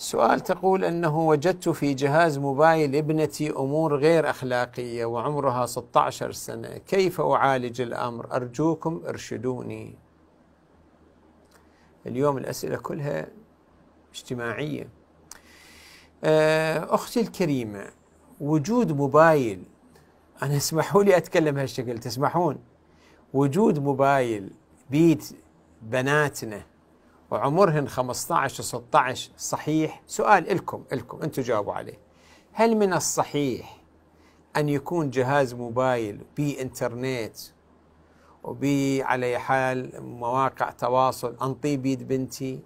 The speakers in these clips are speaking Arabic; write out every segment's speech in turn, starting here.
سؤال تقول أنه وجدت في جهاز موبايل ابنتي أمور غير أخلاقية وعمرها 16 سنة كيف أعالج الأمر أرجوكم ارشدوني اليوم الأسئلة كلها اجتماعية آه، أختي الكريمة وجود موبايل أنا اسمحوا لي أتكلم هالشكل تسمحون وجود موبايل بيت بناتنا وعمرهن 15 و16 صحيح سؤال إلكم إلكم أنتم جاوبوا عليه هل من الصحيح أن يكون جهاز موبايل بإنترنت وبي على حال مواقع تواصل أنطي بيد بنتي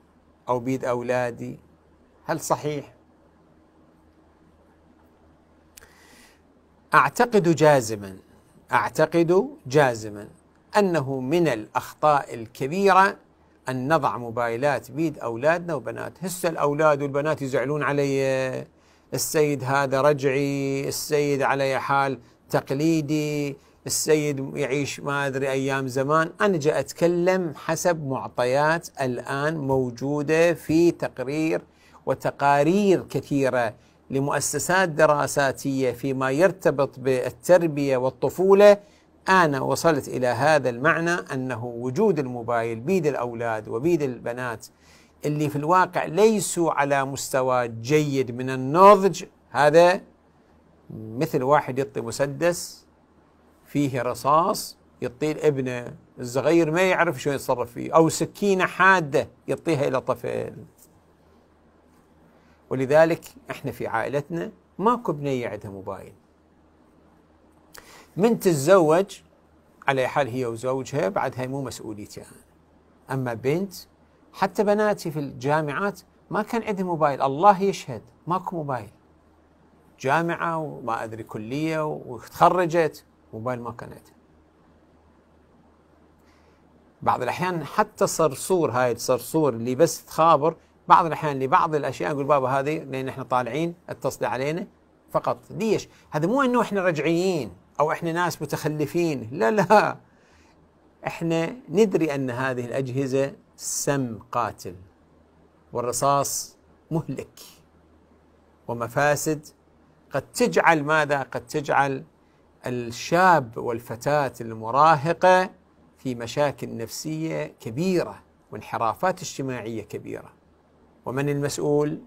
أو بيد أولادي هل صحيح؟ أعتقد جازما أعتقد جازما أنه من الأخطاء الكبيرة أن نضع موبايلات بيد أولادنا وبنات هسه الأولاد والبنات يزعلون علي السيد هذا رجعي السيد علي حال تقليدي السيد يعيش ما أدري أيام زمان أنا جاء أتكلم حسب معطيات الآن موجودة في تقرير وتقارير كثيرة لمؤسسات دراساتية فيما يرتبط بالتربية والطفولة أنا وصلت إلى هذا المعنى أنه وجود الموبايل بيد الأولاد وبيد البنات اللي في الواقع ليسوا على مستوى جيد من النضج هذا مثل واحد يطي مسدس فيه رصاص يطيل ابنه الصغير ما يعرف شو يتصرف فيه أو سكينة حادة يطيها إلى طفل ولذلك احنا في عائلتنا ماكو بنية عندها موبايل من تتزوج على حال هي وزوجها بعدها مو مسؤوليتي يعني. انا اما بنت حتى بناتي في الجامعات ما كان عندهم موبايل الله يشهد ماكو موبايل جامعه وما ادري كليه وتخرجت موبايل ما كان عندهم بعض الاحيان حتى صرصور هاي الصرصور اللي بس تخابر بعض الاحيان لبعض الاشياء نقول بابا هذه لان احنا طالعين اتصلي علينا فقط ليش؟ هذا مو انه احنا رجعيين او احنا ناس متخلفين لا لا احنا ندري ان هذه الاجهزه سم قاتل والرصاص مهلك ومفاسد قد تجعل ماذا؟ قد تجعل الشاب والفتاه المراهقه في مشاكل نفسيه كبيره وانحرافات اجتماعيه كبيره ومن المسؤول؟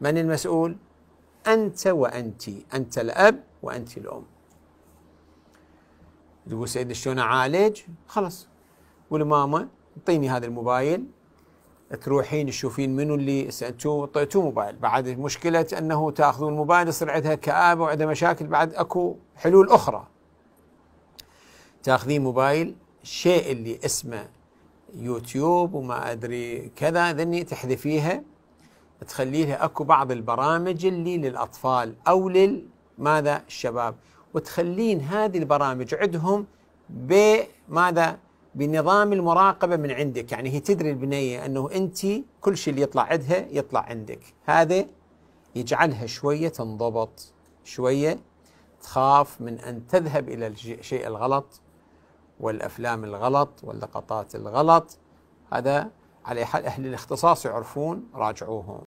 من المسؤول؟ انت وانت، انت الاب وانت الام تقول سيدنا شلون اعالج؟ خلاص قول اعطيني هذا الموبايل تروحين تشوفين منو اللي سالتوه اعطيتوه موبايل بعد مشكله انه تاخذون الموبايل يصير عندها كابه وعندها مشاكل بعد اكو حلول اخرى تاخذين موبايل الشيء اللي اسمه يوتيوب وما ادري كذا ذني تحذفيها تخلي لها اكو بعض البرامج اللي للاطفال او لل ماذا الشباب وتخلين هذه البرامج عندهم بماذا؟ بنظام المراقبة من عندك يعني هي تدري البنية أنه أنت كل شيء اللي يطلع عندها يطلع عندك هذا يجعلها شوية تنضبط شوية تخاف من أن تذهب إلى الشيء الغلط والأفلام الغلط واللقطات الغلط هذا على أهل الاختصاص يعرفون راجعوهم